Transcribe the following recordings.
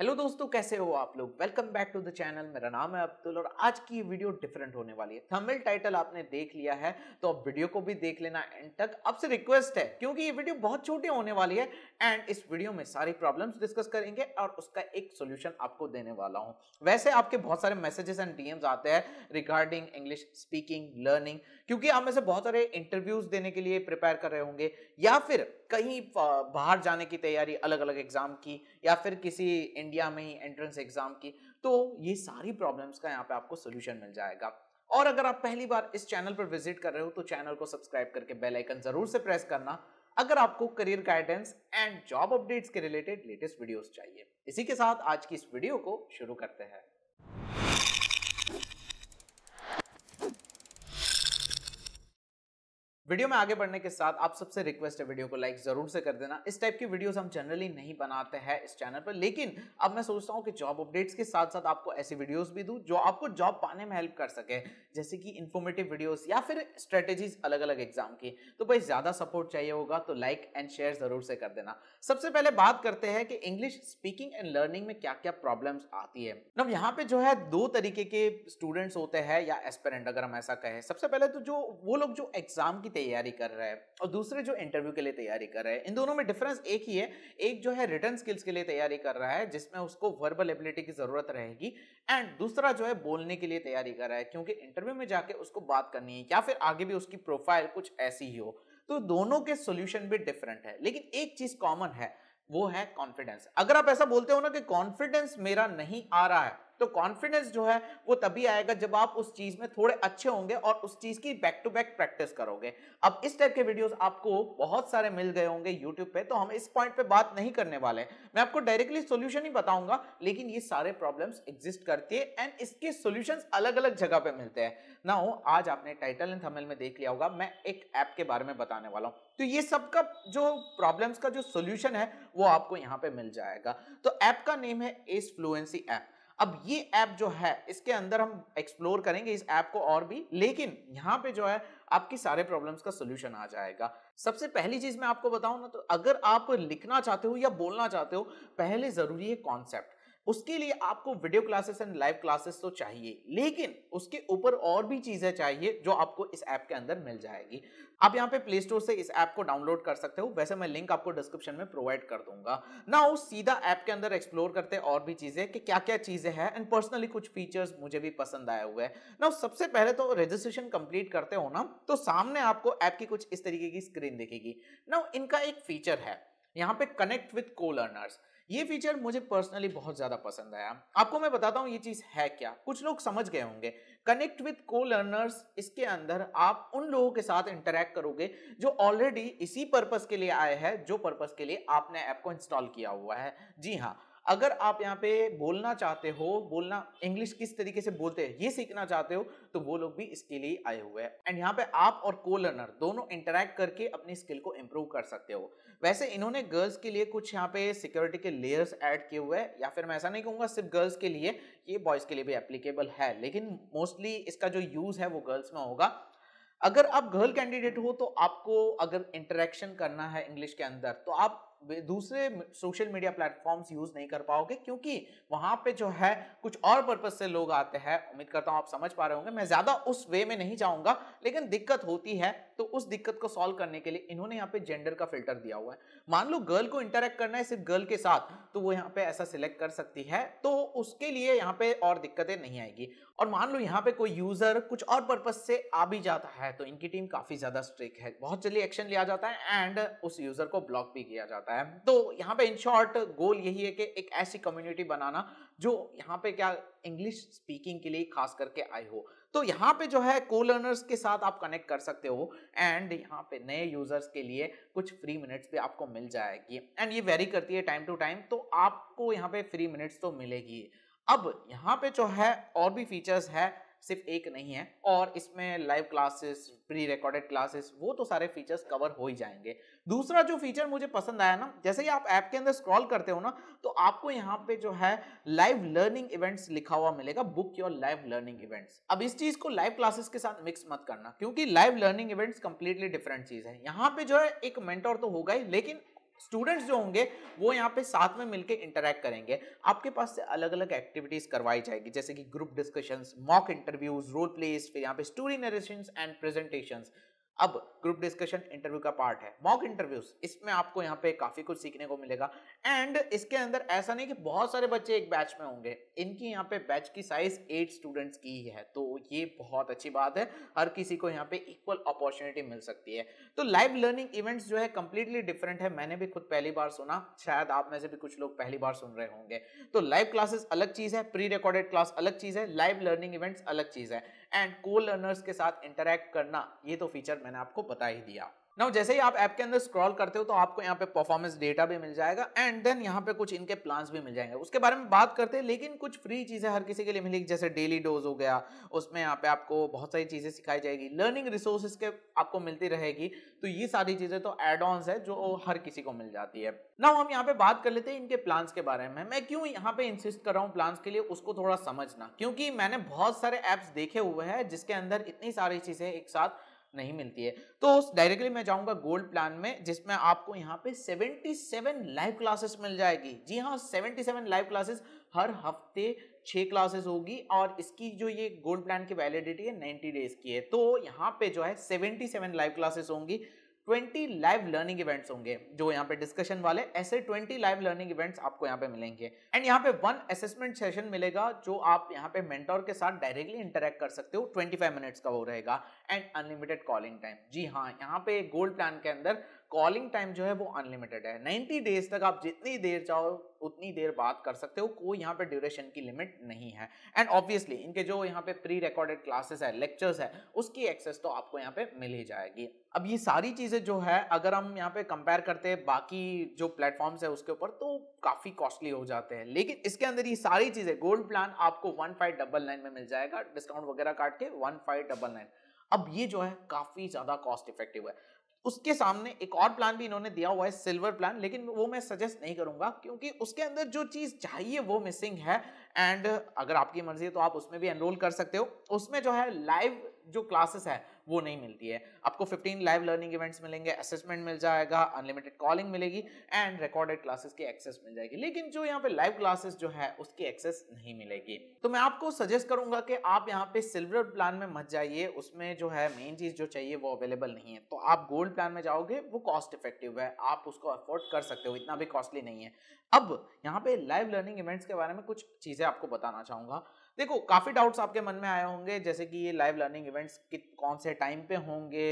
hello दोस्तों कैसे हो आप लोग welcome back to the channel मेरा नाम है अब्दुल और आज की वीडियो डिफरेंट होने वाली है थंबनेल टाइटल आपने देख लिया है तो आप वीडियो को भी देख लेना एंड तक आपसे रिक्वेस्ट है क्योंकि ये वीडियो बहुत छोटी होने वाली है एंड इस वीडियो में सारी प्रॉब्लम्स डिस्कस करेंगे और उसका एक सोल्यूशन आपको देने वाला हूँ वैसे आपके बहुत सारे मैसेजेस एंड डीएम्स आते हैं रिगार्डिंग इंग्लिश स्पीकिंग लर्निंग क्योंकि आप में से बहुत सारे इंटरव्यूज देने के लिए प्रिपेयर कर रहे होंगे या फिर कहीं बाहर जाने की तैयारी अलग अलग एग्जाम की या फिर किसी इंडिया में ही एंट्रेंस एग्जाम की तो ये सारी प्रॉब्लम्स का यहाँ पे आपको सोल्यूशन मिल जाएगा और अगर आप पहली बार इस चैनल पर विजिट कर रहे हो तो चैनल को सब्सक्राइब करके बेल आइकन जरूर से प्रेस करना अगर आपको career guidance and job updates के रिलेटेड लेटेस्ट वीडियोस चाहिए इसी के साथ आज की इस वीडियो को शुरू करते हैं वीडियो में आगे बढ़ने के साथ आप सबसे रिक्वेस्ट है वीडियो को लाइक जरूर से कर देना इस टाइप की वीडियोस हम जनरली नहीं बनाते हैं इस चैनल पर लेकिन अब मैं सोचता हूँ कि जॉब अपडेट्स के साथ साथ आपको ऐसी वीडियोस भी दूँ जो आपको जॉब पाने में हेल्प कर सके जैसे कि इन्फॉर्मेटिव वीडियोज या फिर स्ट्रेटेजीज अलग अलग एग्जाम की तो भाई ज़्यादा सपोर्ट चाहिए होगा तो लाइक एंड शेयर ज़रूर से कर देना सबसे पहले बात करते हैं कि इंग्लिश स्पीकिंग एंड लर्निंग में क्या क्या प्रॉब्लम आती है अब यहाँ पे जो है दो तरीके के स्टूडेंट्स होते हैं या एस्पेरेंट अगर हम ऐसा कहें सबसे पहले तो जो वो लोग जो एग्जाम की तैयारी कर रहा है और दूसरे जो इंटरव्यू के लिए तैयारी कर रहे हैं इन दोनों में डिफरेंस एक ही है एक जो है रिटर्न स्किल्स के लिए तैयारी कर रहा है जिसमें उसको वर्बल एबिलिटी की जरूरत रहेगी एंड दूसरा जो है बोलने के लिए तैयारी कर रहा है क्योंकि इंटरव्यू में जाके उसको बात करनी है या फिर आगे भी उसकी प्रोफाइल कुछ ऐसी ही हो तो दोनों के सोल्यूशन भी डिफरेंट है लेकिन एक चीज कॉमन है वो है कॉन्फिडेंस अगर आप ऐसा बोलते हो ना कि कॉन्फिडेंस मेरा नहीं आ रहा है तो कॉन्फिडेंस जो है वो तभी आएगा जब आप उस चीज में थोड़े अच्छे होंगे और उस चीज की बैक टू बैक प्रैक्टिस करोगे अब इस टाइप के वीडियोस आपको बहुत सारे मिल गए होंगे यूट्यूब पे तो हम इस पॉइंट पे बात नहीं करने वाले मैं आपको डायरेक्टली सोल्यूशन ही बताऊंगा लेकिन ये सारे प्रॉब्लम एग्जिस्ट करती है एंड इसके सोल्यूशन अलग अलग जगह पे मिलते हैं ना आज आपने टाइटल एंड थमल में देख लिया होगा मैं एक ऐप के बारे में बताने वाला हूँ तो ये सब का जो प्रॉब्लम्स का जो सोल्यूशन है वो आपको यहाँ पे मिल जाएगा तो ऐप का नेम है एस फ्लुएंसी ऐप अब ये ऐप जो है इसके अंदर हम एक्सप्लोर करेंगे इस ऐप को और भी लेकिन यहाँ पे जो है आपकी सारे प्रॉब्लम्स का सोल्यूशन आ जाएगा सबसे पहली चीज मैं आपको बताऊं ना तो अगर आप लिखना चाहते हो या बोलना चाहते हो पहले जरूरी है कॉन्सेप्ट उसके लिए आपको video classes and live classes तो चाहिए लेकिन उसके ऊपर और भी चीजें चाहिए जो आपको इस ऐप के अंदर मिल जाएगी आप यहाँ पे प्ले स्टोर से इस ऐप को डाउनलोड कर सकते हो वैसे मैं लिंक आपको डिस्क्रिप्शन में प्रोवाइड कर दूंगा ना उस सीधा ऐप के अंदर एक्सप्लोर करते हैं और भी चीजें कि क्या क्या चीजें हैं एंड पर्सनली कुछ फीचर्स मुझे भी पसंद आए हुए हैं ना सबसे पहले तो रजिस्ट्रेशन कंप्लीट करते हो ना तो सामने आपको ऐप की कुछ इस तरीके की स्क्रीन दिखेगी ना इनका एक फीचर है यहाँ पे कनेक्ट विथ को लर्नर्स ये फीचर मुझे पर्सनली बहुत ज़्यादा पसंद आया आपको मैं बताता हूँ ये चीज़ है क्या कुछ लोग समझ गए होंगे कनेक्ट विथ को लर्नर्स इसके अंदर आप उन लोगों के साथ इंटरेक्ट करोगे जो ऑलरेडी इसी पर्पज़ के लिए आए हैं जो पर्पज़ के लिए आपने ऐप को इंस्टॉल किया हुआ है जी हाँ अगर आप यहाँ पे बोलना चाहते हो बोलना इंग्लिश किस तरीके से बोलते हैं ये सीखना चाहते हो तो वो लोग भी इसके लिए आए हुए हैं एंड यहाँ पे आप और को लर्नर दोनों इंटरेक्ट करके अपनी स्किल को इम्प्रूव कर सकते हो वैसे इन्होंने गर्ल्स के लिए कुछ यहाँ पे सिक्योरिटी के लेयर्स ऐड किए हुए हैं या फिर मैं ऐसा नहीं कहूँगा सिर्फ गर्ल्स के लिए ये बॉयज़ के लिए भी एप्लीकेबल है लेकिन मोस्टली इसका जो यूज़ है वो गर्ल्स में होगा अगर आप गर्ल कैंडिडेट हो तो आपको अगर इंटरेक्शन करना है इंग्लिश के अंदर तो आप दूसरे सोशल मीडिया प्लेटफॉर्म्स यूज नहीं कर पाओगे क्योंकि वहां पे जो है कुछ और पर्पज से लोग आते हैं उम्मीद करता हूं आप समझ पा रहे होंगे मैं ज्यादा उस वे में नहीं जाऊंगा लेकिन दिक्कत होती है तो उस दिक्कत को सॉल्व करने के लिए इन्होंने यहाँ पे जेंडर का फिल्टर दिया हुआ है मान लो गर्ल को इंटरेक्ट करना है सिर्फ गर्ल के साथ तो वो यहाँ पे ऐसा सिलेक्ट कर सकती है तो उसके लिए यहाँ पे और दिक्कतें नहीं आएगी और मान लो यहाँ पे कोई यूजर कुछ और पर्पज से आ भी जाता है तो इनकी टीम काफी ज्यादा स्ट्रिक है बहुत जल्दी एक्शन लिया जाता है एंड उस यूजर को ब्लॉक भी किया जाता है करता है तो यहाँ पे इन शॉर्ट गोल यही है कि एक ऐसी कम्युनिटी बनाना जो यहाँ पे क्या इंग्लिश स्पीकिंग के लिए खास करके आए हो तो यहाँ पे जो है को लर्नर्स के साथ आप कनेक्ट कर सकते हो एंड यहाँ पे नए यूजर्स के लिए कुछ फ्री मिनट्स भी आपको मिल जाएगी एंड ये वेरी करती है टाइम टू टाइम तो आपको यहाँ पे फ्री मिनट्स तो मिलेगी अब यहाँ पे जो है और भी फीचर्स है सिर्फ एक नहीं है और इसमें live classes pre recorded classes वो तो सारे फीचर्स कवर हो ही जाएंगे दूसरा जो फीचर मुझे पसंद आया ना जैसे ही आप ऐप के अंदर स्क्रॉल करते हो ना तो आपको यहाँ पे जो है लाइव लर्निंग इवेंट्स लिखा हुआ मिलेगा book your live learning events अब इस चीज को लाइव क्लासेस के साथ मिक्स मत करना क्योंकि live learning events completely different चीज है यहाँ पे जो है एक मेंटोर तो होगा ही लेकिन स्टूडेंट्स जो होंगे वो यहाँ पे साथ में मिलके इंटरेक्ट करेंगे आपके पास से अलग अलग एक्टिविटीज करवाई जाएगी जैसे कि group discussions mock interviews role plays फिर यहाँ पे स्टोरी नरेशन एंड प्रेजेंटेशंस अब ग्रुप डिस्कशन इंटरव्यू का पार्ट है मॉक इंटरव्यूज इसमें आपको यहाँ पे काफी कुछ सीखने को मिलेगा एंड इसके अंदर ऐसा नहीं कि बहुत सारे बच्चे एक बैच में होंगे इनकी यहाँ पे बैच की साइज एट स्टूडेंट्स की ही है तो ये बहुत अच्छी बात है हर किसी को यहाँ पे इक्वल अपॉर्चुनिटी मिल सकती है तो लाइव लर्निंग इवेंट्स जो है कंप्लीटली डिफरेंट है मैंने भी खुद पहली बार सुना शायद आप में से भी कुछ लोग पहली बार सुन रहे होंगे तो लाइव क्लासेस अलग चीज है प्री रिकॉर्डेड क्लास अलग चीज है लाइव लर्निंग इवेंट्स अलग चीज है एंड को लर्नर्स के साथ इंटरेक्ट करना ये तो फीचर मैंने आपको बता ही दिया ना जैसे ही आप ऐप के अंदर स्क्रॉल करते हो तो आपको यहाँ पे परफॉर्मेंस डेटा भी मिल जाएगा एंड देन यहाँ पे कुछ इनके प्लान्स भी मिल जाएंगे उसके बारे में बात करते हैं लेकिन कुछ फ्री चीज़ें हर किसी के लिए मिलेगी जैसे डेली डोज हो गया उसमें यहाँ पे आपको बहुत सारी चीज़ें सिखाई जाएगी लर्निंग रिसोर्सेज के आपको मिलती रहेगी तो ये सारी चीज़ें तो एड ऑन्स है जो हर किसी को मिल जाती है ना हम यहाँ पे बात कर लेते हैं इनके प्लान्स के बारे में मैं क्यों यहाँ पे इंसिस्ट कर रहा हूँ प्लान्स के लिए उसको थोड़ा समझना क्योंकि मैंने बहुत सारे ऐप्स देखे हुए हैं जिसके अंदर इतनी सारी चीज़ें एक साथ नहीं मिलती है तो डायरेक्टली मैं जाऊंगा गोल्ड प्लान में जिसमें आपको यहाँ पे 77 लाइव क्लासेस मिल जाएगी जी हाँ 77 लाइव क्लासेस हर हफ्ते छः क्लासेस होगी और इसकी जो ये गोल्ड प्लान की वैलिडिटी है 90 डेज की है तो यहाँ पे जो है 77 लाइव क्लासेस होंगी 20 लाइव लर्निंग इवेंट्स होंगे जो यहाँ पे डिस्कशन वाले ऐसे 20 लाइव लर्निंग इवेंट्स आपको यहाँ पे मिलेंगे एंड यहाँ पे वन असेसमेंट सेशन मिलेगा जो आप यहाँ पे मेंटोर के साथ डायरेक्टली इंटरेक्ट कर सकते हो 25 मिनट्स का वो रहेगा एंड अनलिमिटेड कॉलिंग टाइम जी हाँ यहाँ पे गोल्ड प्लान के अंदर कॉलिंग टाइम जो है वो अनलिमिटेड है नाइन्टी डेज तक आप जितनी देर चाहो उतनी देर बात कर सकते हो कोई यहाँ पे ड्यूरेशन की लिमिट नहीं है एंड ऑब्वियसली इनके जो यहाँ पे प्री रिकॉर्डेड क्लासेस है लेक्चर्स है उसकी एक्सेस तो आपको यहाँ पे मिल ही जाएगी अब ये सारी चीज़ें जो है अगर हम यहाँ पे कंपेयर करते हैं बाकी जो प्लेटफॉर्म्स है उसके ऊपर तो काफ़ी कॉस्टली हो जाते हैं लेकिन इसके अंदर ये सारी चीज़ें गोल्ड प्लान आपको वन फाइव डबल नाइन में मिल जाएगा डिस्काउंट वगैरह काट के वन फाइव डबल नाइन अब ये जो है काफ़ी ज़्यादा कॉस्ट इफेक्टिव है उसके सामने एक और प्लान भी इन्होंने दिया हुआ है सिल्वर प्लान लेकिन वो मैं सजेस्ट नहीं करूंगा क्योंकि उसके अंदर जो चीज़ चाहिए वो मिसिंग है एंड अगर आपकी मर्जी है तो आप उसमें भी एनरोल कर सकते हो उसमें जो है लाइव जो क्लासेस है वो नहीं मिलती है आपको 15 लाइव लर्निंग इवेंट्स मिलेंगे असेसमेंट मिल जाएगा अनलिमिटेड कॉलिंग मिलेगी एंड रिकॉर्डेड क्लासेस की एक्सेस मिल जाएगी लेकिन जो यहाँ पे लाइव क्लासेस जो है उसकी एक्सेस नहीं मिलेगी तो मैं आपको सजेस्ट करूंगा कि आप यहाँ पे सिल्वर प्लान में मत जाइए उसमें जो है मेन चीज जो चाहिए वो अवेलेबल नहीं है तो आप गोल्ड प्लान में जाओगे वो कॉस्ट इफेक्टिव है आप उसको अफोर्ड कर सकते हो इतना भी कॉस्टली नहीं है अब यहाँ पे लाइव लर्निंग इवेंट्स के बारे में कुछ चीजें आपको बताना चाहूंगा देखो काफ़ी डाउट्स आपके मन में आए होंगे जैसे कि ये लाइव लर्निंग इवेंट्स कौन से टाइम पे होंगे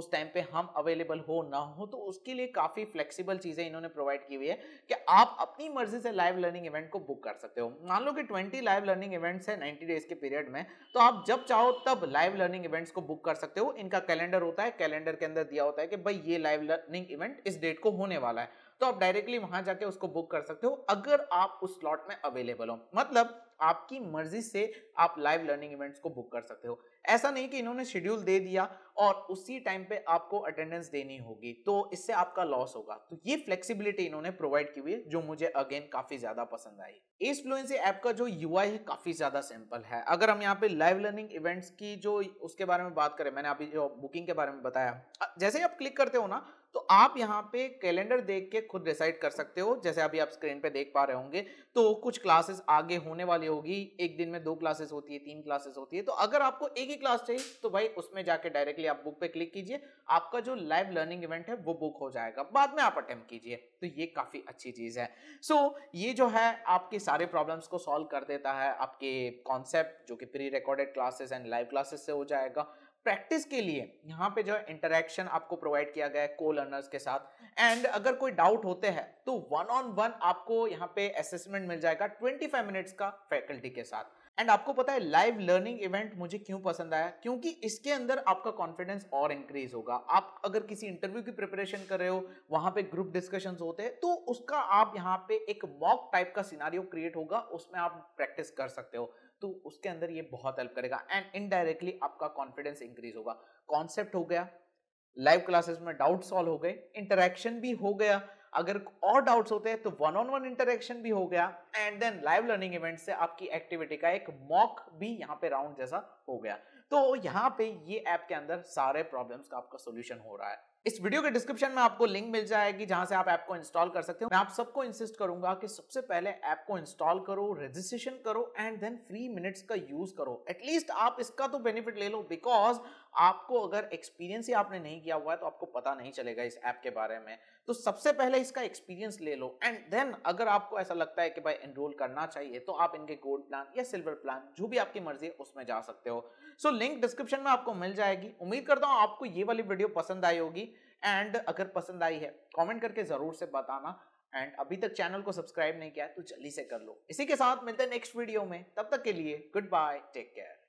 उस टाइम पे हम अवेलेबल हो ना हो तो उसके लिए काफ़ी फ्लेक्सिबल चीज़ें इन्होंने प्रोवाइड की हुई है कि आप अपनी मर्जी से लाइव लर्निंग इवेंट को बुक कर सकते हो मान लो कि 20 लाइव लर्निंग इवेंट्स है 90 डेज के पीरियड में तो आप जब चाहो तब लाइव लर्निंग इवेंट्स को बुक कर सकते हो इनका कैलेंडर होता है कैलेंडर के अंदर दिया होता है कि भाई ये लाइव लर्निंग इवेंट इस डेट को होने वाला है तो आप डायरेक्टली वहां जाके उसको बुक कर सकते हो अगर आप उस स्लॉट में अवेलेबल हो मतलब आपकी मर्जी से आप लाइव लर्निंग इवेंट्स को बुक कर सकते हो ऐसा नहीं कि इन्होंने शेड्यूल दे दिया और उसी टाइम पे आपको अटेंडेंस देनी होगी तो इससे आपका लॉस होगा तो ये फ्लेक्सिबिलिटी इन्होंने प्रोवाइड की हुई है जो मुझे अगेन काफी ज्यादा पसंद आई इस फ्लुएंसी ऐप का जो यू है काफी ज्यादा सिंपल है अगर हम यहाँ पे लाइव लर्निंग इवेंट्स की जो उसके बारे में बात करें मैंने अभी जो बुकिंग के बारे में बताया जैसे ही आप क्लिक करते हो ना तो आप यहाँ पे कैलेंडर देख के खुद डिसाइड कर सकते हो जैसे अभी आप स्क्रीन पे देख पा रहे होंगे तो कुछ क्लासेस आगे होने वाली होगी एक दिन में दो क्लासेस होती है तीन क्लासेस होती है तो अगर आपको एक ही क्लास चाहिए तो भाई उसमें जाके डायरेक्टली आप बुक पे क्लिक कीजिए आपका जो लाइव लर्निंग इवेंट है वो बुक हो जाएगा बाद में आप अटेम्प्ट कीजिए तो ये काफ़ी अच्छी चीज़ है सो so, ये जो है आपके सारे प्रॉब्लम्स को सॉल्व कर देता है आपके कॉन्सेप्ट जो कि pre recorded classes and live classes से हो जाएगा प्रैक्टिस के लिए यहाँ पे जो है इंटरेक्शन आपको प्रोवाइड किया गया है को लर्नर्स के साथ एंड अगर कोई डाउट होते हैं तो वन ऑन वन आपको यहाँ पे असेसमेंट मिल जाएगा 25 मिनट्स का फैकल्टी के साथ एंड आपको पता है लाइव लर्निंग इवेंट मुझे क्यों पसंद आया क्योंकि इसके अंदर आपका कॉन्फिडेंस और इंक्रीज होगा आप अगर किसी इंटरव्यू की प्रिपरेशन कर रहे हो वहां पे ग्रुप डिस्कशन होते हैं तो उसका आप यहाँ पे एक मॉक टाइप का सिनारियो क्रिएट होगा उसमें आप प्रैक्टिस कर सकते हो तो उसके अंदर ये बहुत हेल्प करेगा एंड इनडायरेक्टली आपका कॉन्फिडेंस इंक्रीज होगा कॉन्सेप्ट हो गया लाइव क्लासेस में डाउट सॉल्व हो गए इंटरेक्शन भी हो गया अगर और डाउट्स होते हैं तो वन ऑन वन इंटरेक्शन भी हो गया and then live learning event से आपकी एक्टिविटी का एक मॉक भी यहाँ पे राउंड जैसा हो गया तो यहाँ पे ये ऐप के अंदर सारे प्रॉब्लम्स का आपका सोल्यूशन हो रहा है इस वीडियो के डिस्क्रिप्शन में आपको लिंक मिल जाएगी जहां से आप ऐप को इंस्टॉल कर सकते हो मैं आप सबको इंसिस्ट करूंगा कि सबसे पहले ऐप को इंस्टॉल करो रजिस्ट्रेशन करो एंड देन फ्री मिनट्स का यूज करो एटलीस्ट आप इसका तो बेनिफिट ले लो बिकॉज आपको अगर एक्सपीरियंस ही आपने नहीं किया हुआ है तो आपको पता नहीं चलेगा इस ऐप के बारे में तो सबसे पहले इसका एक्सपीरियंस ले लो एंड देन अगर आपको ऐसा लगता है कि भाई एनरोल करना चाहिए तो आप इनके गोल्ड प्लान या सिल्वर प्लान जो भी आपकी मर्जी है उसमें जा सकते हो सो लिंक डिस्क्रिप्शन में आपको मिल जाएगी उम्मीद करता हूँ आपको ये वाली वीडियो पसंद आई होगी एंड अगर पसंद आई है कॉमेंट करके ज़रूर से बताना एंड अभी तक चैनल को सब्सक्राइब नहीं किया है तो जल्दी से कर लो इसी के साथ मिलते हैं नेक्स्ट वीडियो में तब तक के लिए गुड बाय टेक केयर